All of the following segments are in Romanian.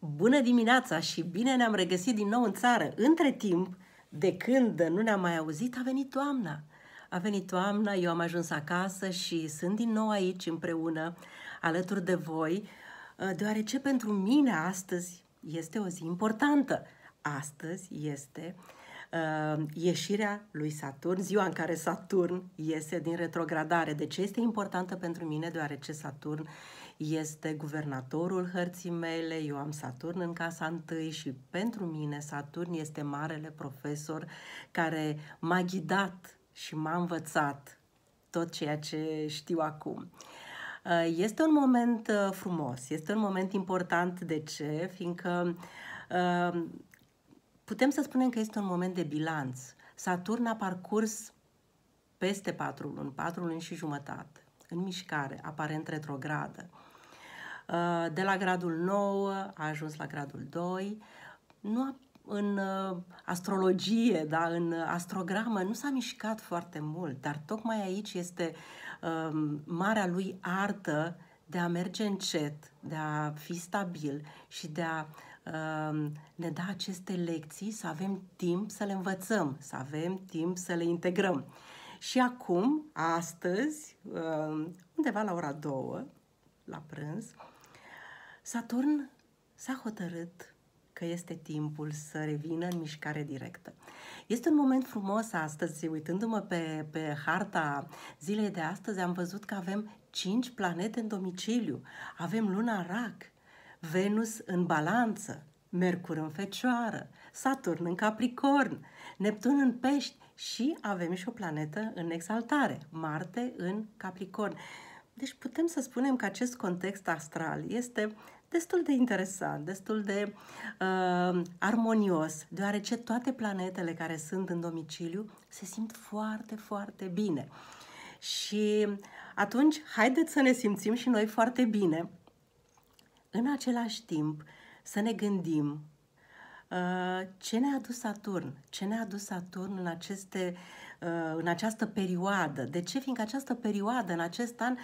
Bună dimineața și bine ne-am regăsit din nou în țară. Între timp, de când nu ne-am mai auzit, a venit toamna. A venit toamna, eu am ajuns acasă și sunt din nou aici împreună, alături de voi, deoarece pentru mine astăzi este o zi importantă. Astăzi este uh, ieșirea lui Saturn, ziua în care Saturn iese din retrogradare. De ce este importantă pentru mine? Deoarece Saturn este guvernatorul hărții mele, eu am Saturn în casa întâi și pentru mine Saturn este marele profesor care m-a ghidat și m-a învățat tot ceea ce știu acum. Ehm, este un moment ehm, frumos, este un moment important. De ce? Fiindcă Putem să spunem că este un moment de bilanț. Saturn a parcurs peste patru luni, patru luni și jumătate, în mișcare, aparent retrogradă. Uh, de la gradul 9 a ajuns la gradul 2. Nu a, în uh, astrologie, da, în astrogramă nu s-a mișcat foarte mult, dar tocmai aici este um, marea lui artă de a merge încet, de a fi stabil și de a um, ne da aceste lecții, să avem timp să le învățăm, să avem timp să le integrăm. Și acum, astăzi, um, undeva la ora 2, la prânz, Saturn s-a hotărât că este timpul să revină în mișcare directă. Este un moment frumos astăzi, uitându-mă pe, pe harta zilei de astăzi, am văzut că avem 5 planete în domiciliu. Avem luna rac, Venus în balanță, Mercur în fecioară, Saturn în capricorn, Neptun în pești și avem și o planetă în exaltare, Marte în capricorn. Deci putem să spunem că acest context astral este destul de interesant, destul de uh, armonios, deoarece toate planetele care sunt în domiciliu se simt foarte, foarte bine. Și atunci, haideți să ne simțim și noi foarte bine. În același timp, să ne gândim uh, ce ne-a adus Saturn, ce ne-a adus Saturn în, aceste, uh, în această perioadă. De ce? Fiindcă această perioadă, în acest an,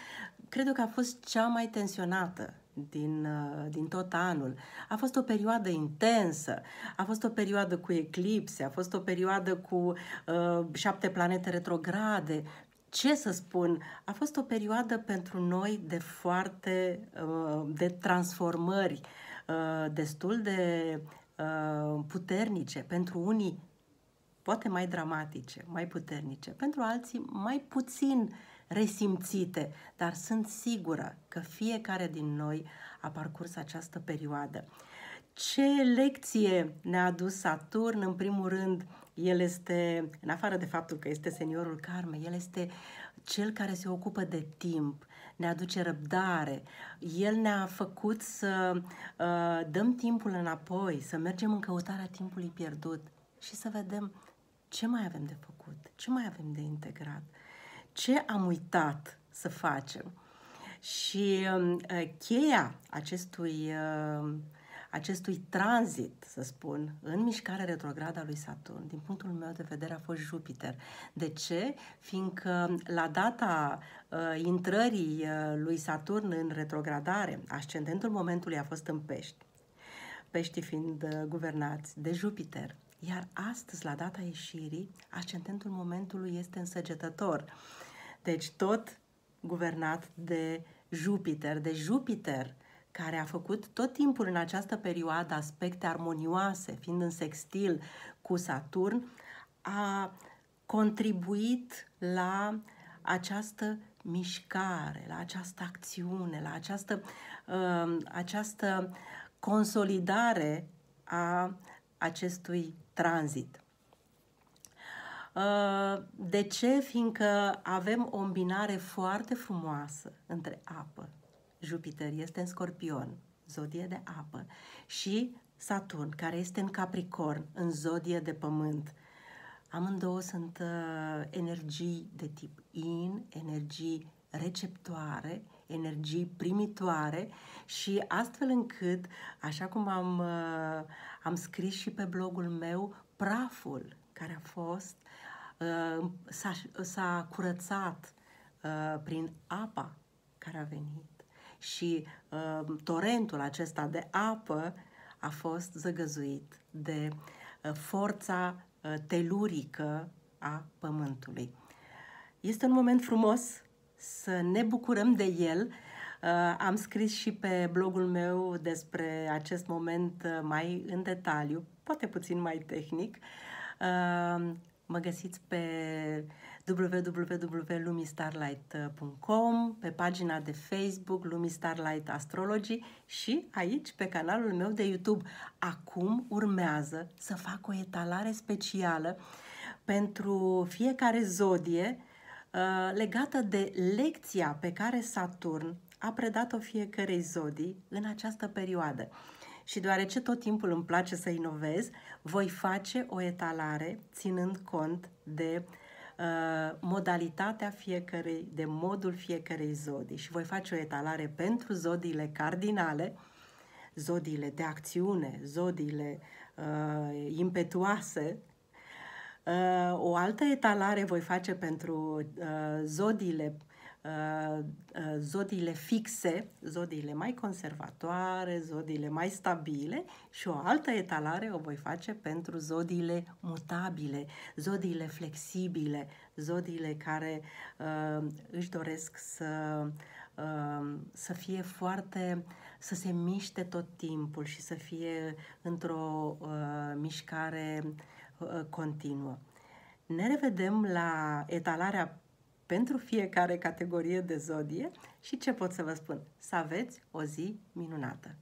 cred eu că a fost cea mai tensionată din, uh, din tot anul. A fost o perioadă intensă, a fost o perioadă cu eclipse, a fost o perioadă cu uh, șapte planete retrograde. Ce să spun, a fost o perioadă pentru noi de foarte, uh, de transformări uh, destul de uh, puternice, pentru unii poate mai dramatice, mai puternice, pentru alții mai puțin uh, resimțite, dar sunt sigură că fiecare din noi a parcurs această perioadă. Ce lecție ne-a adus Saturn? În primul rând, el este, în afară de faptul că este seniorul karme, el este cel care se ocupă de timp, ne aduce răbdare, el ne-a făcut să uh, dăm timpul înapoi, să mergem în căutarea timpului pierdut și să vedem ce mai avem de făcut, ce mai avem de integrat ce am uitat să facem. Și um, uh, cheia acestui, um, acestui tranzit, să spun, în mișcarea retrogradă a lui Saturn, din punctul meu de vedere, a fost Jupiter. De ce? Fiindcă la data uh, intrării uh, lui Saturn în retrogradare, ascendentul momentului a fost în pești peștii fiind guvernați de Jupiter. Iar astăzi, la data ieșirii, ascendentul momentului este însăgetător. Deci tot guvernat de Jupiter, de Jupiter care a făcut tot timpul în această perioadă aspecte armonioase, fiind în sextil cu Saturn, a contribuit la această mișcare, la această acțiune, la această, uh, această consolidare a acestui tranzit. Uh, de ce? Fiindcă avem o îmbinare foarte frumoasă între apă. Jupiter este în scorpion, zodie de apă, și Saturn, care este în Capricorn, în zodie de pământ. Amândouă sunt uh, energii de tip in, energii receptoare energii primitoare și astfel încât, așa cum am, uh, am scris și pe blogul meu, praful care a fost uh, s-a, s-a curățat uh, prin apa care a venit și torentul acesta de apă a fost zăgăzuit de forța telurică a pământului. Este un moment frumos să ne bucurăm de el. Uh, am scris și pe blogul meu despre acest moment uh, mai în detaliu, poate puțin mai tehnic. Uh, mă găsiți pe www.lumistarlight.com, pe pagina de Facebook Lumi Starlight Astrology și aici pe canalul meu de YouTube. Acum urmează să fac o etalare specială pentru fiecare zodie Uh, legată de lecția pe care Saturn a predat-o fiecărei zodii în această perioadă. Și deoarece tot timpul îmi place să inovez, voi face o etalare ținând cont de uh, modalitatea fiecărei, de modul fiecărei zodii. Și voi face o etalare pentru zodiile cardinale, zodiile de acțiune, zodiile uh, impetuoase, Uh, o altă etalare voi face pentru uh, zodiile uh, zodiile fixe, zodiile mai conservatoare, zodiile mai stabile și o altă etalare o voi face pentru zodiile mutabile, zodiile flexibile, zodiile care uh, își doresc să, uh, să fie foarte, să se miște tot timpul și să fie într-o uh, mișcare uh, Uh, continuă. Ne revedem la etalarea pentru fiecare categorie de zodie și ce pot să vă spun? Să aveți o zi minunată!